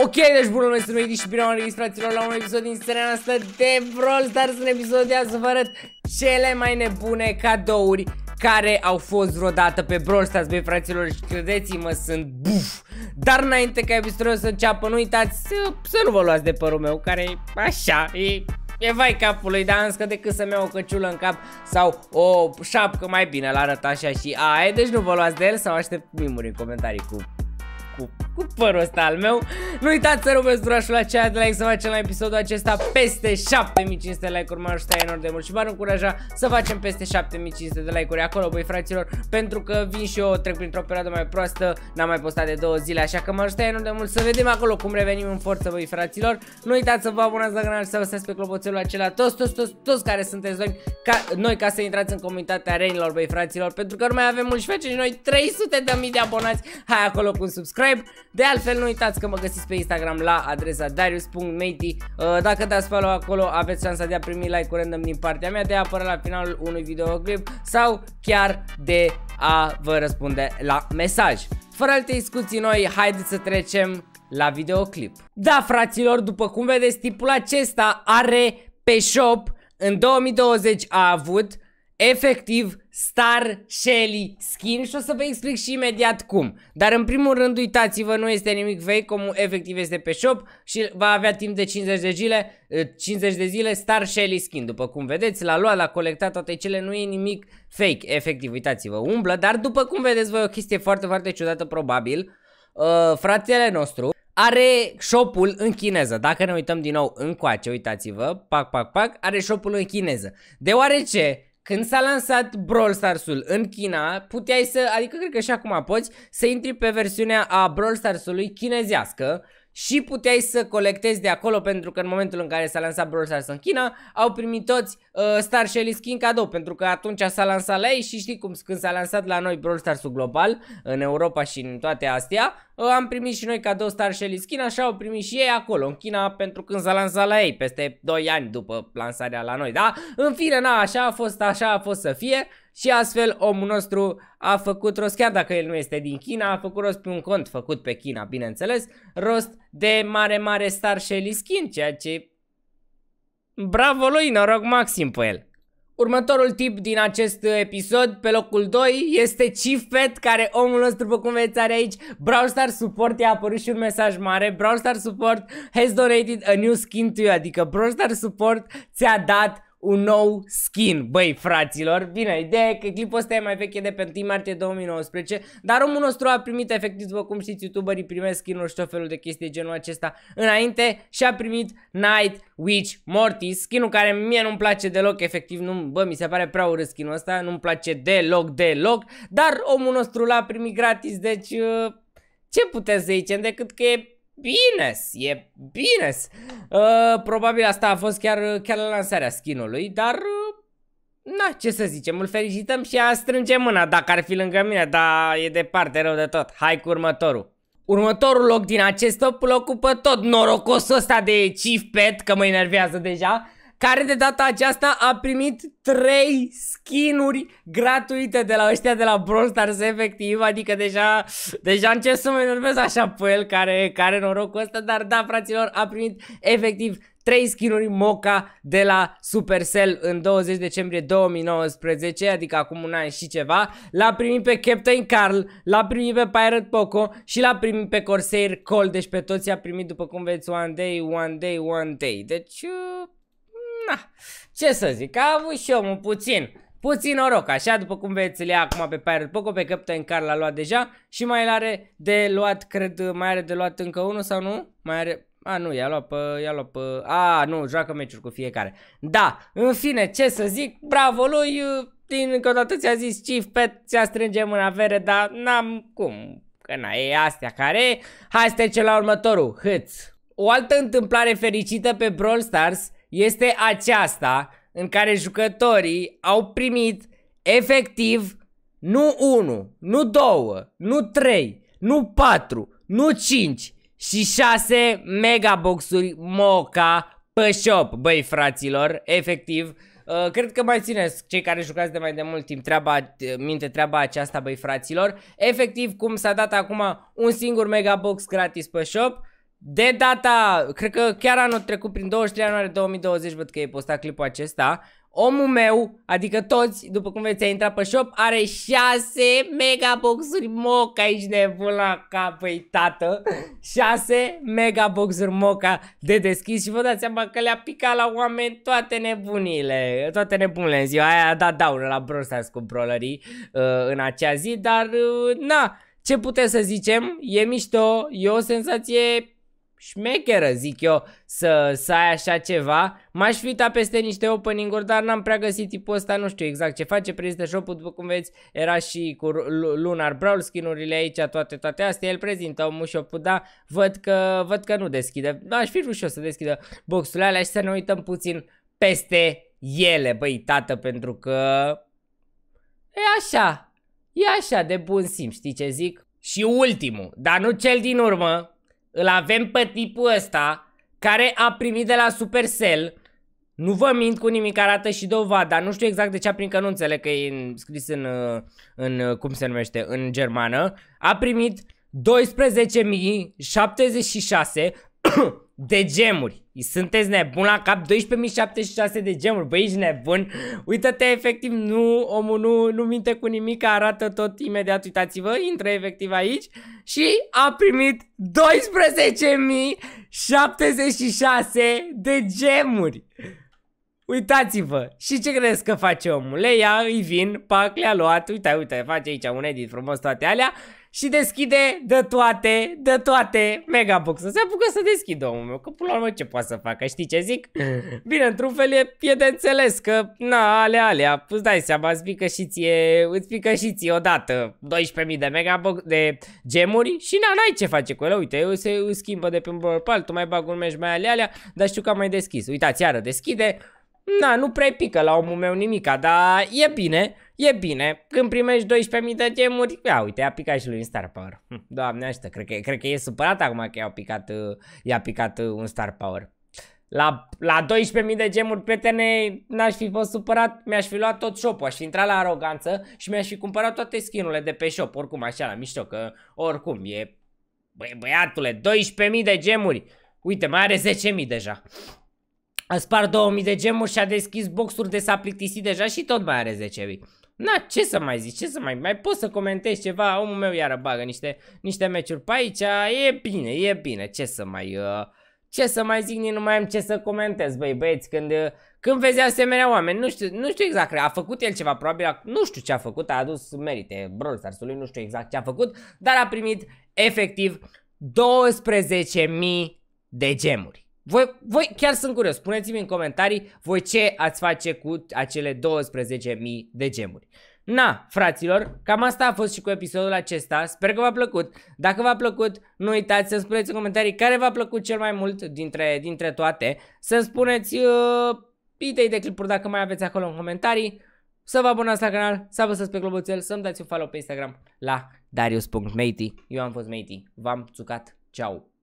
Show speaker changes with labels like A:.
A: Ok, deci bună lumea, sunt și bine am înregistrat la un episod din seria noastră de Brawl Stars În episodul de azi vă arăt cele mai nebune cadouri care au fost vreodată pe Brawl Stars, băi fraților și credeți-mă, sunt buf! Dar înainte ca episodul să înceapă, nu uitați să, să nu vă luați de părul meu, care e așa, e E vai capului, dar înscă decât să-mi iau o căciulă în cap sau o șapcă mai bine l arăt așa și aia, deci nu vă luați de el sau aștept mimuri în comentarii cu cu, cu părul ăsta al meu. Nu uitați să rupeți durașul la cea de like să facem la episodul acesta peste 7500 like-uri. Mă ajută enorm de mult și m-ar încuraja să facem peste 7500 de like-uri acolo, băi fraților, pentru că vin și eu, trec printr-o perioadă mai proastă, n-am mai postat de două zile, așa că mă ajută enorm de mult să vedem acolo cum revenim în forță, băi fraților. Nu uitați să vă abonați la canal și să apăsați pe clopoțelul acela, toți, toți, toți, toți care sunteți noi ca, noi ca să intrați în comunitatea reinilor, băi fraților, pentru că nu mai avem mult și facem și noi 300 de mii de abonați. Hai acolo cu un subscribe subscribe. De altfel, nu uitați că mă găsiți pe Instagram la adresa darius.matey. Uh, dacă dați follow acolo, aveți șansa de a primi like random din partea mea, de a apăra la finalul unui videoclip sau chiar de a vă răspunde la mesaj. Fără alte discuții noi, haideți să trecem la videoclip. Da, fraților, după cum vedeți, tipul acesta are pe shop în 2020 a avut efectiv Star Shelly skin și o să vă explic și imediat cum. Dar în primul rând uitați-vă, nu este nimic fake, cum efectiv este pe shop și va avea timp de 50 de zile, 50 eh, de zile Star Shelly skin. După cum vedeți, l-a luat, l-a colectat toate cele, nu e nimic fake, efectiv, uitați-vă, umblă, dar după cum vedeți voi o chestie foarte, foarte ciudată probabil, uh, fratele nostru are shopul în chineză. Dacă ne uităm din nou încoace, uitați-vă, pac, pac, pac, are shopul în chineză. Deoarece când s-a lansat Brawl Stars-ul în China, puteai să, adică cred că și acum poți, să intri pe versiunea a Brawl Stars-ului chinezească, și puteai să colectezi de acolo pentru că în momentul în care s-a lansat Brawl Stars în China au primit toți uh, Star Shelly skin cadou pentru că atunci s-a lansat la ei și știi cum când s-a lansat la noi Brawl Stars-ul global în Europa și în toate astea uh, am primit și noi cadou Star Shelly skin așa au primit și ei acolo în China pentru când s-a lansat la ei peste 2 ani după lansarea la noi da? În fine na așa a fost așa a fost să fie și astfel omul nostru a făcut rost, chiar dacă el nu este din China, a făcut rost pe un cont făcut pe China, bineînțeles, rost de mare, mare star Shelly Skin, ceea ce... Bravo lui, noroc maxim pe el! Următorul tip din acest episod, pe locul 2, este Chief Pet, care omul nostru, după cum vedeți, are aici Brawl Stars Support, i-a apărut și un mesaj mare Brawl Stars Support has donated a new skin to you, adică Brawl Stars Support ți-a dat un nou skin, băi fraților. Bine, ideea e că clipul ăsta e mai veche de pe 1 martie 2019, dar omul nostru a primit efectiv, după cum știți, youtuberii primesc skin-uri și tot felul de chestii genul acesta înainte și a primit Night Witch Mortis, skin-ul care mie nu-mi place deloc, efectiv, nu, bă, mi se pare prea urât skin-ul ăsta, nu-mi place deloc, deloc, dar omul nostru l-a primit gratis, deci uh, ce putem să zicem decât că e bine e bine uh, Probabil asta a fost chiar, uh, chiar la lansarea skinului, dar... Uh, na, ce să zicem, îl felicităm și a strânge mâna dacă ar fi lângă mine, dar e departe rău de tot. Hai cu următorul. Următorul loc din acest top îl ocupă tot norocosul ăsta de Chief Pet, că mă enervează deja care de data aceasta a primit 3 skinuri gratuite de la ăștia de la Brawl Stars efectiv, adică deja, deja încep să mă enervez așa pe el care, care norocul ăsta, dar da fraților a primit efectiv 3 skinuri Moca de la Supercell în 20 decembrie 2019, adică acum un an și ceva. L-a primit pe Captain Carl, l-a primit pe Pirate Poco și l-a primit pe Corsair Cold. deci pe toți i-a primit după cum veți One Day, One Day, One Day. Deci... Uh na, ce să zic, A avut și omul puțin, puțin noroc, așa, după cum veți le acum pe Pirate Poco, pe Captain Carl l-a luat deja și mai are de luat, cred, mai are de luat încă unul sau nu? Mai are, a, nu, i-a luat pe... I-a luat pe... A, nu, joacă meciuri cu fiecare. Da, în fine, ce să zic, bravo lui, din încă o dată ți-a zis Chief Pet, ți-a strânge mâna vere, dar n-am cum, că na, e astea care Hai să trecem la următorul, hâț. O altă întâmplare fericită pe Brawl Stars este aceasta în care jucătorii au primit efectiv nu 1, nu 2, nu 3, nu 4, nu 5 și 6 megaboxuri moca pe shop, băi fraților, efectiv. Uh, cred că mai țineți cei care jucați de mai de mult timp treaba, uh, minte treaba aceasta, băi fraților. Efectiv, cum s-a dat acum un singur megabox gratis pe shop, uh, de data, cred că chiar anul trecut, prin 23 ianuarie 2020, văd că e postat clipul acesta, omul meu, adică toți, după cum veți, a intrat pe shop, are 6 megaboxuri moca, aici nebun la cap, băi, tată. 6 megaboxuri moca de deschis și vă dați seama că le-a picat la oameni toate nebunile, toate nebunile în ziua aia, a dat daună la brostas cu brolării uh, în acea zi, dar uh, na, ce putem să zicem, e mișto, e o senzație șmecheră, zic eu, să, să ai așa ceva. M-aș fi uitat peste niște opening-uri, dar n-am prea găsit tipul ăsta, nu știu exact ce face. Prezintă shop-ul, după cum vezi, era și cu Lunar Brawl skin-urile aici, toate, toate astea. El prezintă omul shop-ul, dar văd că, văd că nu deschide. Da, aș fi rușos să deschidă boxurile alea și să ne uităm puțin peste ele, băi, tată, pentru că... E așa, e așa de bun simț, știi ce zic? Și ultimul, dar nu cel din urmă, îl avem pe tipul ăsta care a primit de la Supercell nu vă mint cu nimic, arată și dovada. Nu știu exact de ce a primit, că nu înțeleg că e scris în, uh, în uh, cum se numește, în germană. A primit 12.076 de gemuri. Sunteți nebun la cap? 12.076 de gemuri, băi, ești nebun. Uită-te, efectiv, nu, omul nu, nu minte cu nimic, arată tot imediat, uitați-vă, intră efectiv aici și a primit 12.076 de gemuri. Uitați-vă! Și ce crezi că face omul? Le ia, îi vin, pac, le-a luat, uite, uite, face aici un edit frumos toate alea și deschide de toate, de toate megabox Se apucă să deschidă omul meu, că până la urmă ce poate să facă, știi ce zic? Bine, într-un fel e, e de înțeles că, na, alea, alea, îți dai seama, îți pică și ție, îți pică și ție odată 12.000 de megabox de gemuri și na, n-ai ce face cu ele, uite, eu se eu schimbă de pe un pe altul, mai bag un meci, mai alea, alea, dar știu că am mai deschis. Uitați, iară deschide, na, nu prea pică la omul meu nimica, dar e bine, E bine, când primești 12.000 de gemuri, ia uite, a picat și lui un Star Power. Hm, doamne aștă, cred că, cred că e supărat acum că i-a picat, i-a picat uh, un Star Power. La, la 12.000 de gemuri, prietene, n-aș fi fost supărat, mi-aș fi luat tot shop aș fi intrat la aroganță și mi-aș fi cumpărat toate skinurile de pe shop, oricum așa, la mișto, că oricum e... Băi, băiatule, 12.000 de gemuri! Uite, mai are 10.000 deja. A spart 2000 de gemuri și a deschis boxuri de s-a deja și tot mai are 10.000. Na, ce să mai zici, ce să mai... Mai poți să comentezi ceva, omul meu iară bagă niște, niște meciuri pe aici, e bine, e bine, ce să mai... Uh, ce să mai zic, nici nu mai am ce să comentez, băi băieți, când, uh, când vezi asemenea oameni, nu știu, nu știu exact, a făcut el ceva, probabil, a, nu știu ce a făcut, a adus merite Brawl stars nu știu exact ce a făcut, dar a primit efectiv 12.000 de gemuri. Voi, voi chiar sunt curios, spuneți-mi în comentarii voi ce ați face cu acele 12.000 de gemuri. Na, fraților, cam asta a fost și cu episodul acesta, sper că v-a plăcut. Dacă v-a plăcut, nu uitați să-mi spuneți în comentarii care v-a plăcut cel mai mult dintre, dintre toate, să-mi spuneți uh, idei de clipuri dacă mai aveți acolo în comentarii, să vă abonați la canal, să vă pe clopoțel. să-mi dați un follow pe Instagram la darius.matey. Eu am fost Matey, v-am țucat, ceau!